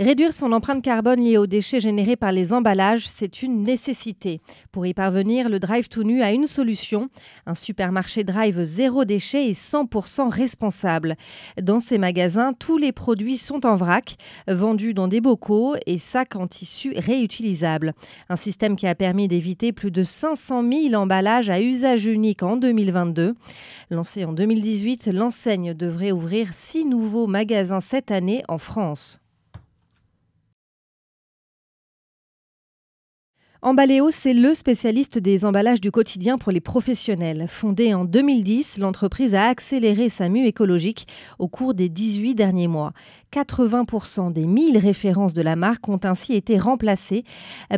Réduire son empreinte carbone liée aux déchets générés par les emballages, c'est une nécessité. Pour y parvenir, le Drive tout nu a une solution, un supermarché Drive zéro déchet et 100% responsable. Dans ces magasins, tous les produits sont en vrac, vendus dans des bocaux et sacs en tissu réutilisables. Un système qui a permis d'éviter plus de 500 000 emballages à usage unique en 2022. Lancé en 2018, l'enseigne devrait ouvrir six nouveaux magasins cette année en France. Emballéo, c'est le spécialiste des emballages du quotidien pour les professionnels. Fondée en 2010, l'entreprise a accéléré sa mue écologique au cours des 18 derniers mois. 80% des 1000 références de la marque ont ainsi été remplacées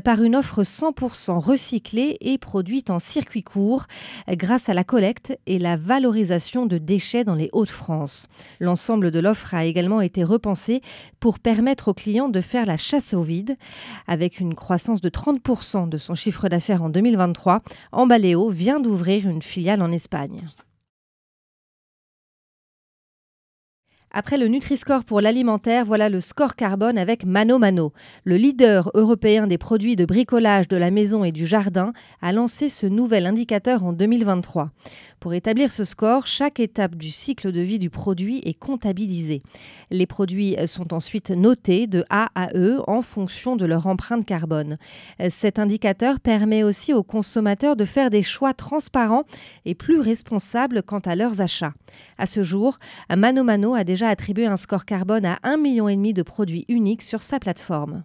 par une offre 100% recyclée et produite en circuit court grâce à la collecte et la valorisation de déchets dans les Hauts-de-France. L'ensemble de l'offre a également été repensé pour permettre aux clients de faire la chasse au vide avec une croissance de 30% de son chiffre d'affaires en 2023, Ambaleo vient d'ouvrir une filiale en Espagne. Après le Nutri-Score pour l'alimentaire, voilà le score carbone avec Mano Le leader européen des produits de bricolage de la maison et du jardin a lancé ce nouvel indicateur en 2023. Pour établir ce score, chaque étape du cycle de vie du produit est comptabilisée. Les produits sont ensuite notés de A à E en fonction de leur empreinte carbone. Cet indicateur permet aussi aux consommateurs de faire des choix transparents et plus responsables quant à leurs achats. À ce jour, Mano a déjà attribuer un score carbone à 1,5 million de produits uniques sur sa plateforme.